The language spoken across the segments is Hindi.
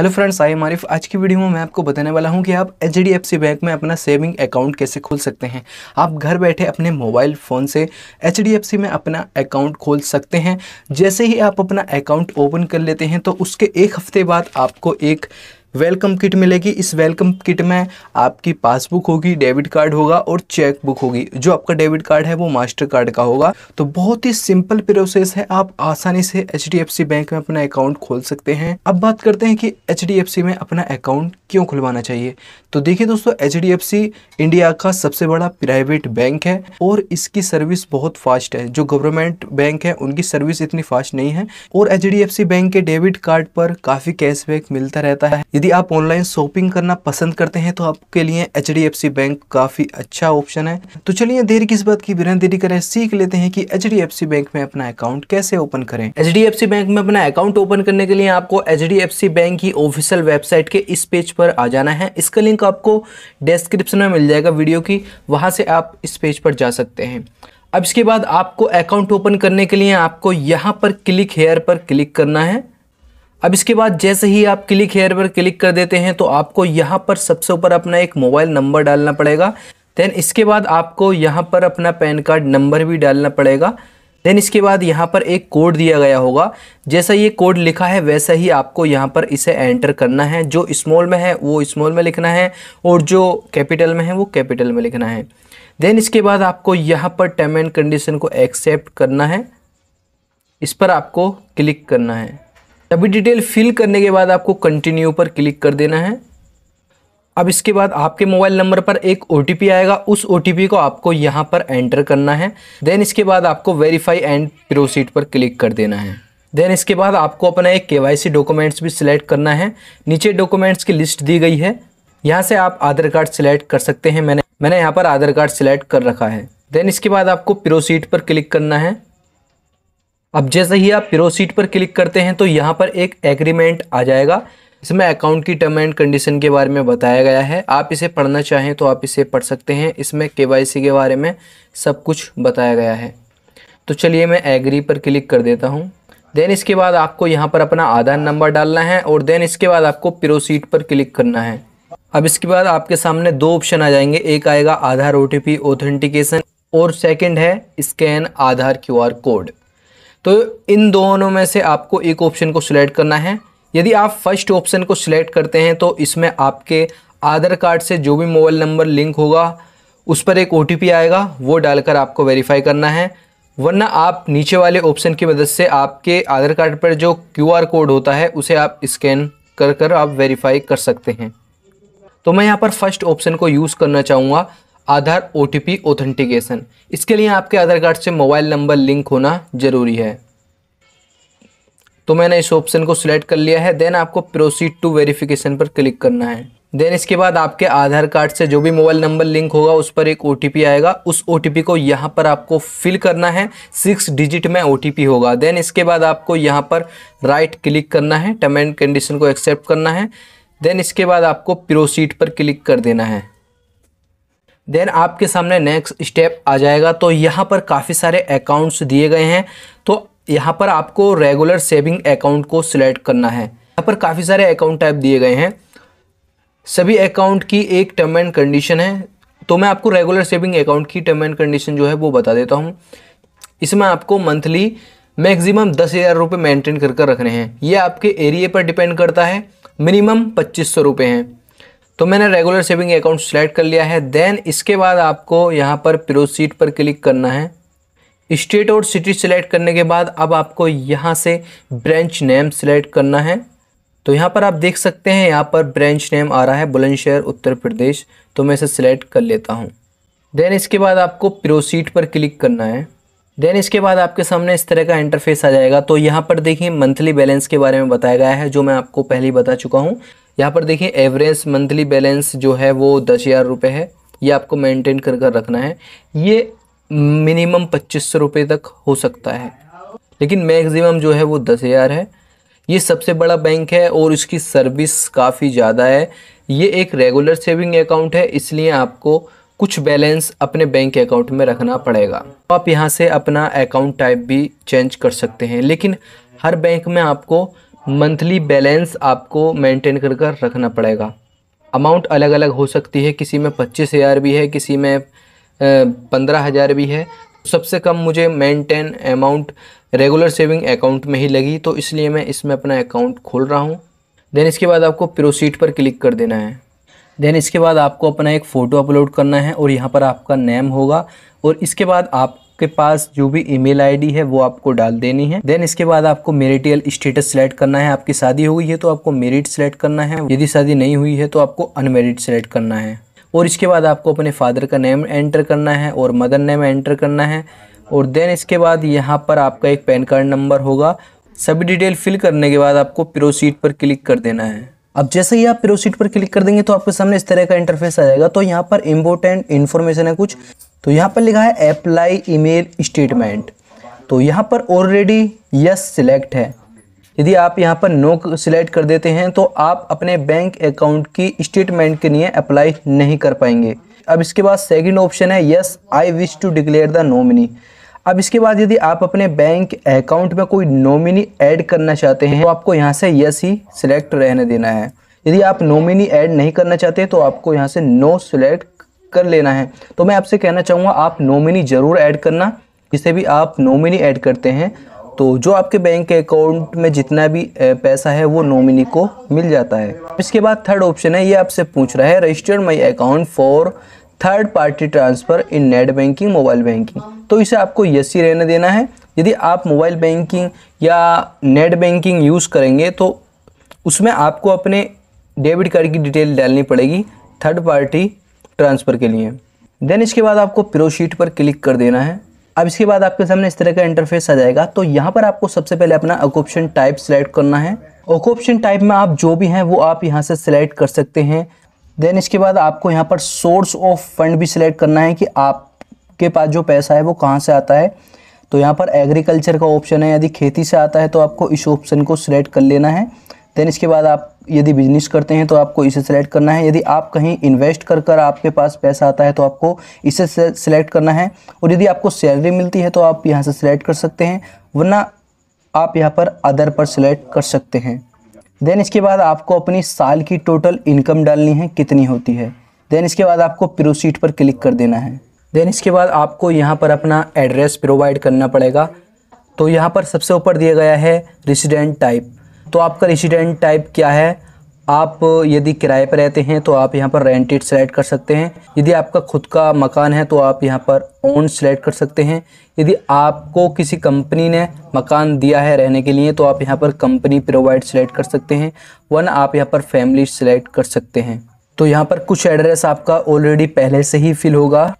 hello friends I am Arif आज की वीडियो में मैं आपको बताने वाला हूं कि आप एच बैंक में अपना सेविंग अकाउंट कैसे खोल सकते हैं आप घर बैठे अपने मोबाइल फ़ोन से एच में अपना अकाउंट खोल सकते हैं जैसे ही आप अपना अकाउंट ओपन कर लेते हैं तो उसके एक हफ्ते बाद आपको एक वेलकम किट मिलेगी इस वेलकम किट में आपकी पासबुक होगी डेबिट कार्ड होगा और चेक बुक होगी जो आपका डेबिट कार्ड है वो मास्टर कार्ड का होगा तो बहुत ही सिंपल प्रोसेस है आप आसानी से एच बैंक में अपना अकाउंट खोल सकते हैं अब बात करते हैं कि एच में अपना अकाउंट क्यों खुलवाना चाहिए तो देखिए दोस्तों एच इंडिया का सबसे बड़ा प्राइवेट बैंक है और इसकी सर्विस बहुत फास्ट है जो गवर्नमेंट बैंक है उनकी सर्विस इतनी फास्ट नहीं है और एच बैंक के डेबिट कार्ड पर काफ़ी कैशबैक मिलता रहता है यदि आप ऑनलाइन शॉपिंग करना पसंद करते हैं तो आपके लिए एच बैंक काफ़ी अच्छा ऑप्शन है तो चलिए देर किस बात की बिना देरी करें सीख लेते हैं कि एच बैंक में अपना अकाउंट कैसे ओपन करें एच बैंक में अपना अकाउंट ओपन करने के लिए आपको एच बैंक की ऑफिशियल वेबसाइट के इस पेज पर आ जाना है इसका लिंक आपको डिस्क्रिप्शन में मिल जाएगा वीडियो की वहां से आप इस पेज पर जा सकते हैं अब इसके बाद आपको अकाउंट ओपन करने के लिए आपको यहाँ पर क्लिक हेयर पर क्लिक करना है अब इसके बाद जैसे ही आप क्लिक हेयर पर क्लिक कर देते हैं तो आपको यहाँ पर सबसे ऊपर अपना एक मोबाइल नंबर डालना पड़ेगा देन इसके बाद आपको यहाँ पर अपना पैन कार्ड नंबर भी डालना पड़ेगा देन इसके बाद यहाँ पर एक कोड दिया गया होगा जैसा ये कोड लिखा है वैसा ही आपको यहाँ पर इसे एंटर करना है जो स्मॉल में है वो स्मॉल में लिखना है और जो कैपिटल में है वो कैपिटल में लिखना है देन इसके बाद आपको यहाँ पर टर्म एंड कंडीशन को एक्सेप्ट करना है इस पर आपको क्लिक करना है सभी डिटेल फिल करने के बाद आपको कंटिन्यू पर क्लिक कर देना है अब इसके बाद आपके मोबाइल नंबर पर एक ओ आएगा उस ओ को आपको यहाँ पर एंटर करना है देन इसके बाद आपको वेरीफाई एंड प्रोसीड पर क्लिक कर देना है देन इसके बाद आपको अपना एक के डॉक्यूमेंट्स भी सिलेक्ट करना है नीचे डॉक्यूमेंट्स की लिस्ट दी गई है यहाँ से आप आधार कार्ड सिलेक्ट कर सकते हैं मैंने मैंने यहाँ पर आधार कार्ड सिलेक्ट कर रखा है देन इसके बाद आपको प्रोसीड पर क्लिक करना है अब जैसे ही आप प्रोसीड पर क्लिक करते हैं तो यहाँ पर एक एग्रीमेंट आ जाएगा इसमें अकाउंट की टर्म एंड कंडीशन के बारे में बताया गया है आप इसे पढ़ना चाहें तो आप इसे पढ़ सकते हैं इसमें के के बारे में सब कुछ बताया गया है तो चलिए मैं एग्री पर क्लिक कर देता हूँ देन इसके बाद आपको यहाँ पर अपना आधार नंबर डालना है और देन इसके बाद आपको प्रोसीड पर क्लिक करना है अब इसके बाद आपके सामने दो ऑप्शन आ जाएंगे एक आएगा आधार ओ ऑथेंटिकेशन और सेकेंड है स्कैन आधार क्यू कोड तो इन दोनों में से आपको एक ऑप्शन को सिलेक्ट करना है यदि आप फर्स्ट ऑप्शन को सिलेक्ट करते हैं तो इसमें आपके आधार कार्ड से जो भी मोबाइल नंबर लिंक होगा उस पर एक ओ आएगा वो डालकर आपको वेरीफाई करना है वरना आप नीचे वाले ऑप्शन की मदद से आपके आधार कार्ड पर जो क्यूआर कोड होता है उसे आप स्कैन कर कर आप वेरीफाई कर सकते हैं तो मैं यहाँ पर फर्स्ट ऑप्शन को यूज़ करना चाहूँगा आधार ओ ऑथेंटिकेशन इसके लिए आपके आधार कार्ड से मोबाइल नंबर लिंक होना ज़रूरी है तो मैंने इस ऑप्शन को सिलेक्ट कर लिया है देन आपको प्रोसीड टू वेरिफिकेशन पर क्लिक करना है देन इसके बाद आपके आधार कार्ड से जो भी मोबाइल नंबर लिंक होगा उस पर एक ओ आएगा उस ओ को यहाँ पर आपको फिल करना है सिक्स डिजिट में ओ होगा देन इसके बाद आपको यहाँ पर राइट right क्लिक करना है टर्म एंड कंडीशन को एक्सेप्ट करना है देन इसके बाद आपको प्रोसीड पर क्लिक कर देना है देन आपके सामने नेक्स्ट स्टेप आ जाएगा तो यहाँ पर काफ़ी सारे अकाउंट्स दिए गए हैं तो यहाँ पर आपको रेगुलर सेविंग अकाउंट को सिलेक्ट करना है यहाँ पर काफ़ी सारे अकाउंट टाइप दिए गए हैं सभी अकाउंट की एक टर्म एंड कंडीशन है तो मैं आपको रेगुलर सेविंग अकाउंट की टर्म एंड कंडीशन जो है वो बता देता हूँ इसमें आपको मंथली मैक्सिमम दस हज़ार रुपये मेंटेन कर कर रखने हैं ये आपके एरिए पर डिपेंड करता है मिनिमम पच्चीस सौ रुपये हैं तो मैंने रेगुलर सेविंग अकाउंट सेलेक्ट कर लिया है देन इसके बाद आपको यहाँ पर प्रोसीड पर क्लिक करना है स्टेट और सिटी सेलेक्ट करने के बाद अब आपको यहाँ से ब्रांच नेम सिलेक्ट करना है तो यहाँ पर आप देख सकते हैं यहाँ पर ब्रांच नेम आ रहा है बुलंदशहर उत्तर प्रदेश तो मैं इसे सिलेक्ट कर लेता हूँ देन इसके बाद आपको प्रोसीड पर क्लिक करना है देन इसके बाद आपके सामने इस तरह का इंटरफेस आ जाएगा तो यहाँ पर देखिए मंथली बैलेंस के बारे में बताया गया है जो मैं आपको पहले ही बता चुका हूँ यहाँ पर देखें एवरेज मंथली बैलेंस जो है वो दस हज़ार रुपये है ये आपको मेंटेन कर कर रखना है ये मिनिमम पच्चीस सौ रुपये तक हो सकता है लेकिन मैक्सिमम जो है वो दस हज़ार है ये सबसे बड़ा बैंक है और इसकी सर्विस काफ़ी ज़्यादा है ये एक रेगुलर सेविंग अकाउंट है इसलिए आपको कुछ बैलेंस अपने बैंक अकाउंट में रखना पड़ेगा तो आप यहाँ से अपना अकाउंट टाइप भी चेंज कर सकते हैं लेकिन हर बैंक में आपको मंथली बैलेंस आपको मेंटेन कर कर रखना पड़ेगा अमाउंट अलग अलग हो सकती है किसी में पच्चीस हज़ार भी है किसी में पंद्रह हज़ार भी है सबसे कम मुझे maintain amount regular saving account में ही लगी तो इसलिए मैं इसमें अपना अकाउंट खोल रहा हूँ देन इसके बाद आपको प्रोसीड पर क्लिक कर देना है देन इसके बाद आपको अपना एक फ़ोटो अपलोड करना है और यहाँ पर आपका नेम होगा और इसके बाद आप आपके पास जो भी ईमेल आईडी है वो आपको डाल देनी है देन इसके बाद आपको मेरिटियल स्टेटस सिलेक्ट करना है आपकी शादी हो गई है तो आपको मेरिट सिलेक्ट करना है यदि शादी नहीं हुई है तो आपको अनमेरिट सिलेक्ट करना है और इसके बाद आपको अपने फादर का नेम एंटर करना है और मदर नेम एंटर करना है और देन इसके बाद यहाँ पर आपका एक पैन कार्ड नंबर होगा सभी डिटेल फिल करने के बाद आपको प्रोसीड पर क्लिक कर देना है अब जैसे ही आप प्रोसीड पर क्लिक कर देंगे तो आपके सामने इस तरह का इंटरफेस आ जाएगा तो यहाँ पर इम्पोर्टेंट इन्फॉर्मेशन है कुछ तो यहाँ पर लिखा है अप्लाई ईमेल स्टेटमेंट तो यहाँ पर ऑलरेडी यस सिलेक्ट है यदि आप यहाँ पर नो सिलेक्ट कर देते हैं तो आप अपने बैंक अकाउंट की स्टेटमेंट के लिए अप्लाई नहीं कर पाएंगे अब इसके बाद सेकेंड ऑप्शन है yes I wish to declare the nominee अब इसके बाद यदि आप अपने बैंक अकाउंट में कोई नॉमिनी ऐड करना चाहते हैं तो आपको यहाँ से यस ही सिलेक्ट रहने देना है यदि आप नॉमिनी ऐड नहीं करना चाहते तो आपको यहाँ से नो सिलेक्ट कर लेना है तो मैं आपसे कहना चाहूँगा आप नॉमिनी ज़रूर ऐड करना जिसे भी आप नॉमिनी ऐड करते हैं तो जो आपके बैंक के अकाउंट में जितना भी पैसा है वो नॉमिनी को मिल जाता है इसके बाद थर्ड ऑप्शन है ये आपसे पूछ रहा है registered my account for third party transfer in net banking mobile banking तो इसे आपको यस ही रहने देना है यदि आप मोबाइल बैंकिंग या नेट बैंकिंग यूज़ करेंगे तो उसमें आपको अपने डेबिट कार्ड की डिटेल डालनी पड़ेगी थर्ड पार्टी ट्रांसफ़र के लिए देन इसके बाद आपको प्रोशीट पर क्लिक कर देना है अब इसके बाद आपके सामने इस तरह का इंटरफेस आ जाएगा तो यहाँ पर आपको सबसे पहले अपना ऑकोप्शन टाइप सेलेक्ट करना है ऑकोप्शन टाइप में आप जो भी हैं वो आप यहाँ से सिलेक्ट कर सकते हैं देन इसके बाद आपको यहाँ पर सोर्स ऑफ फंड भी सिलेक्ट करना है कि आपके पास जो पैसा है वो कहाँ से आता है तो यहाँ पर एग्रीकल्चर का ऑप्शन है यदि खेती से आता है तो आपको इस ऑप्शन को सिलेक्ट कर लेना है देन इसके बाद आप यदि बिजनेस करते हैं तो आपको इसे सेलेक्ट करना है यदि आप कहीं इन्वेस्ट कर कर आपके पास पैसा आता है तो आपको इसे सेलेक्ट करना है और यदि आपको सैलरी मिलती है तो आप यहाँ से सिलेक्ट कर सकते हैं वरना आप यहाँ पर अदर पर सिलेक्ट कर सकते हैं देन इसके बाद आपको अपनी साल की टोटल इनकम डालनी है कितनी होती है देन इसके बाद आपको प्रोसीड पर क्लिक कर देना है देन इसके बाद आपको यहाँ पर अपना एड्रेस प्रोवाइड करना पड़ेगा तो यहाँ पर सबसे ऊपर दिया गया है रेसिडेंट टाइप तो आपका रेसिडेंट टाइप क्या है आप यदि किराए पर रहते हैं तो आप यहाँ पर रेंटेड सेलेक्ट कर सकते हैं यदि आपका खुद का मकान है तो आप यहाँ पर ओन सेलेक्ट कर सकते हैं यदि आपको किसी कंपनी ने मकान दिया है रहने के लिए तो आप यहाँ पर कंपनी प्रोवाइड सेलेक्ट कर सकते हैं वन आप यहाँ पर फैमिली सेलेक्ट कर सकते हैं तो यहाँ पर कुछ एड्रेस आपका ऑलरेडी पहले से ही फिल होगा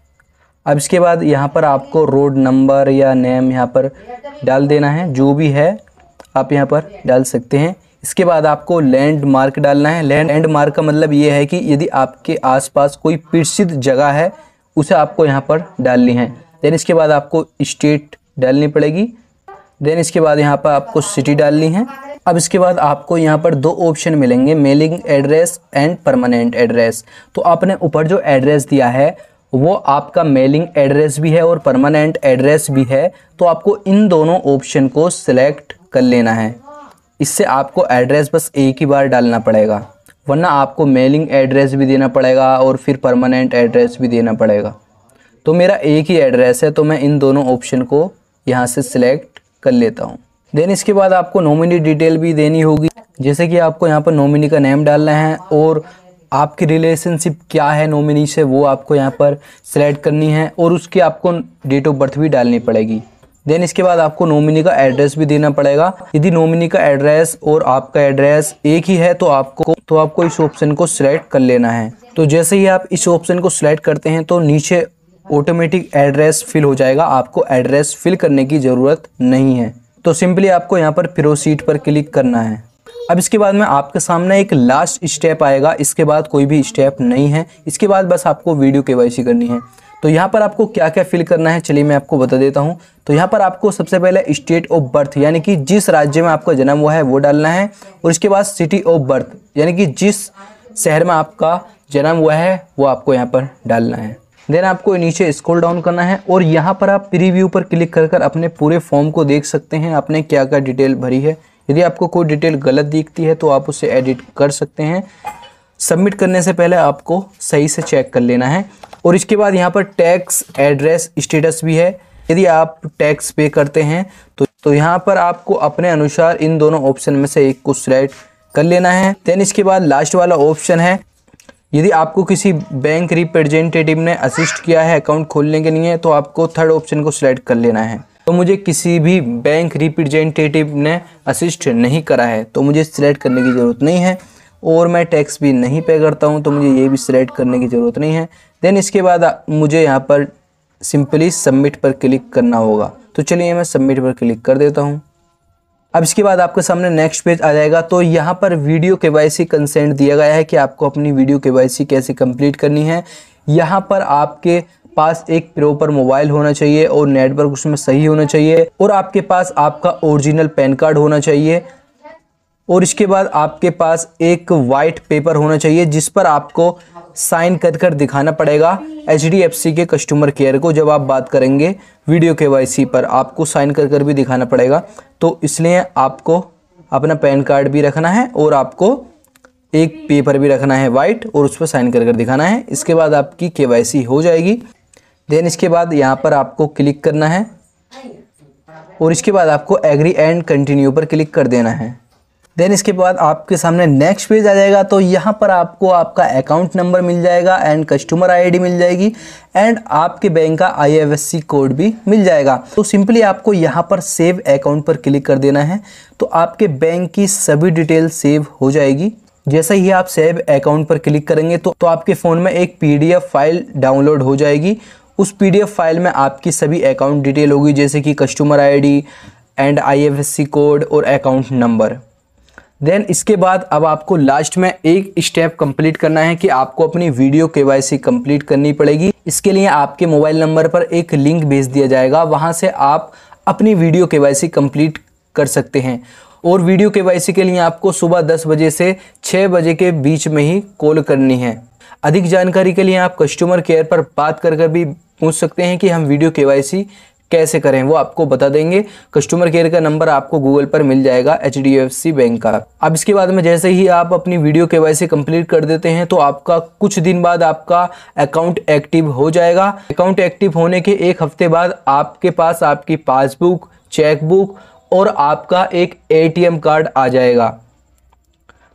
अब इसके बाद यहाँ पर आपको रोड नंबर या नेम यहाँ पर डाल देना है जो भी है आप यहाँ पर डाल सकते हैं इसके बाद आपको लैंड मार्क डालना है लैंड एंड मार्क का मतलब ये है कि यदि आपके आसपास कोई प्रसिद्ध जगह है उसे आपको यहाँ पर डालनी है देन इसके बाद आपको स्टेट डालनी पड़ेगी देन इसके बाद यहाँ पर आपको सिटी डालनी है अब इसके बाद आपको यहाँ पर दो ऑप्शन मिलेंगे mailing address and permanent address तो आपने ऊपर जो एड्रेस दिया है वो आपका मेलिंग एड्रेस भी है और परमानेंट एड्रेस भी है तो आपको इन दोनों ऑप्शन को सिलेक्ट कर लेना है इससे आपको एड्रेस बस एक ही बार डालना पड़ेगा वरना आपको मेलिंग एड्रेस भी देना पड़ेगा और फिर परमानेंट एड्रेस भी देना पड़ेगा तो मेरा एक ही एड्रेस है तो मैं इन दोनों ऑप्शन को यहाँ से सिलेक्ट कर लेता हूँ देन इसके बाद आपको नॉमिनी डिटेल भी देनी होगी जैसे कि आपको यहाँ पर नॉमिनी का नेम डालना है और आपकी रिलेशनशिप क्या है नॉमिनी से वो आपको यहाँ पर सिलेक्ट करनी है और उसकी आपको डेट ऑफ बर्थ भी डालनी पड़ेगी देन इसके बाद आपको नॉमिनी का एड्रेस भी देना पड़ेगा यदि नॉमिनी का एड्रेस और आपका एड्रेस एक ही है तो आपको तो आपको इस ऑप्शन को सिलेक्ट कर लेना है तो जैसे ही आप इस ऑप्शन को सिलेक्ट करते हैं तो नीचे ऑटोमेटिक एड्रेस फिल हो जाएगा आपको एड्रेस फिल करने की ज़रूरत नहीं है तो सिंपली आपको यहाँ पर प्रोसीड पर क्लिक करना है अब इसके बाद में आपके सामने एक लास्ट स्टेप आएगा इसके बाद कोई भी स्टेप नहीं है इसके बाद बस आपको वीडियो के करनी है तो यहाँ पर आपको क्या क्या फिल करना है चलिए मैं आपको बता देता हूँ तो यहाँ पर आपको सबसे पहले स्टेट ऑफ बर्थ यानी कि जिस राज्य में आपका जन्म हुआ है वो डालना है और इसके बाद सिटी ऑफ बर्थ यानी कि जिस शहर में आपका जन्म हुआ है वो आपको यहाँ पर डालना है देन आपको नीचे स्क्रॉल डाउन करना है और यहाँ पर आप प्रीव्यू पर क्लिक कर कर अपने पूरे फॉर्म को देख सकते हैं आपने क्या क्या डिटेल भरी है यदि आपको कोई डिटेल गलत दिखती है तो आप उसे एडिट कर सकते हैं सबमिट करने से पहले आपको सही से चेक कर लेना है और इसके बाद यहाँ पर टैक्स एड्रेस स्टेटस भी है यदि आप टैक्स पे करते हैं तो तो यहाँ पर आपको अपने अनुसार इन दोनों ऑप्शन में से एक को सिलेक्ट कर लेना है देन इसके बाद लास्ट वाला ऑप्शन है यदि आपको किसी बैंक रिप्रेजेंटेटिव ने असिस्ट किया है अकाउंट खोलने के लिए तो आपको थर्ड ऑप्शन को सिलेक्ट कर लेना है तो मुझे किसी भी बैंक रिप्रेजेंटेटिव ने असिस्ट नहीं करा है तो मुझे सिलेक्ट करने की ज़रूरत नहीं है और मैं टैक्स भी नहीं पे करता हूँ तो मुझे ये भी सिलेक्ट करने की ज़रूरत नहीं है देन इसके बाद मुझे यहाँ पर सिंपली सबमिट पर क्लिक करना होगा तो चलिए मैं सबमिट पर क्लिक कर देता हूँ अब इसके बाद आपके सामने नेक्स्ट पेज आ जाएगा तो यहाँ पर वीडियो के वाई सी कंसेंट दिया गया है कि आपको अपनी वीडियो के वाई सी कैसे कंप्लीट करनी है यहाँ पर आपके पास एक प्रॉपर मोबाइल होना चाहिए और नेटवर्क उसमें सही होना चाहिए और आपके पास आपका ओरिजिनल पैन कार्ड होना चाहिए और इसके बाद आपके पास एक वाइट पेपर होना चाहिए जिस पर आपको साइन कर कर दिखाना पड़ेगा एच के कस्टमर केयर को जब आप बात करेंगे वीडियो के वाई पर आपको साइन कर कर भी दिखाना पड़ेगा तो इसलिए आपको अपना पैन कार्ड भी रखना है और आपको एक पेपर भी रखना है वाइट और उस पर साइन कर कर दिखाना है इसके बाद आपकी के हो जाएगी देन इसके बाद यहाँ पर आपको क्लिक करना है और इसके बाद आपको एग्री एंड कंटिन्यू पर क्लिक कर देना है देन इसके बाद आपके सामने नेक्स्ट पेज आ जाएगा तो यहाँ पर आपको आपका अकाउंट नंबर मिल जाएगा एंड कस्टमर आईडी मिल जाएगी एंड आपके बैंक का आईएफएससी कोड भी मिल जाएगा तो सिंपली आपको यहाँ पर सेव अकाउंट पर क्लिक कर देना है तो आपके बैंक की सभी डिटेल सेव हो जाएगी जैसे ही आप सेव अकाउंट पर क्लिक करेंगे तो, तो आपके फ़ोन में एक एफ़ फाइल डाउनलोड हो जाएगी उस एफ फाइल में आपकी सभी अकाउंट डिटेल होगी जैसे कि customer D and C code और अकाउंट नंबर देन इसके बाद अब आपको लास्ट में एक स्टेप कंप्लीट करना है कि आपको अपनी वीडियो केवाईसी कंप्लीट करनी पड़ेगी इसके लिए आपके मोबाइल नंबर पर एक लिंक भेज दिया जाएगा वहां से आप अपनी वीडियो केवाईसी कंप्लीट कर सकते हैं और वीडियो केवाईसी के लिए आपको सुबह दस बजे से छः बजे के बीच में ही कॉल करनी है अधिक जानकारी के लिए आप कस्टमर केयर पर बात कर कर भी पूछ सकते हैं कि हम वीडियो केवाईसी कैसे करें वो आपको बता देंगे कस्टमर केयर का नंबर आपको गूगल पर मिल जाएगा एच बैंक का अब इसके बाद में जैसे ही आप अपनी वीडियो के वाई कंप्लीट कर देते हैं तो आपका कुछ दिन बाद आपका अकाउंट एक्टिव हो जाएगा अकाउंट एक्टिव होने के एक हफ्ते बाद आपके पास आपकी पासबुक चेकबुक और आपका एक एटीएम कार्ड आ जाएगा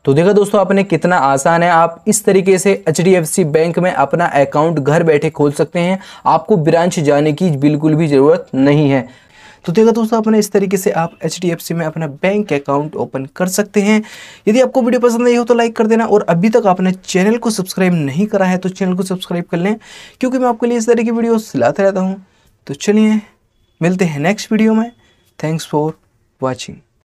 तो देखा दोस्तों आपने कितना आसान है आप इस तरीके से एच बैंक में अपना अकाउंट घर बैठे खोल सकते हैं आपको ब्रांच जाने की बिल्कुल भी ज़रूरत नहीं है तो देखा दोस्तों अपने इस तरीके से आप एच में अपना बैंक अकाउंट ओपन कर सकते हैं यदि आपको वीडियो पसंद आई हो तो लाइक कर देना और अभी तक आपने चैनल को सब्सक्राइब नहीं करा है तो चैनल को सब्सक्राइब कर लें क्योंकि मैं आपके लिए इस तरह की वीडियो लाता रहता हूँ तो चलिए मिलते हैं नेक्स्ट वीडियो में थैंक्स फॉर वॉचिंग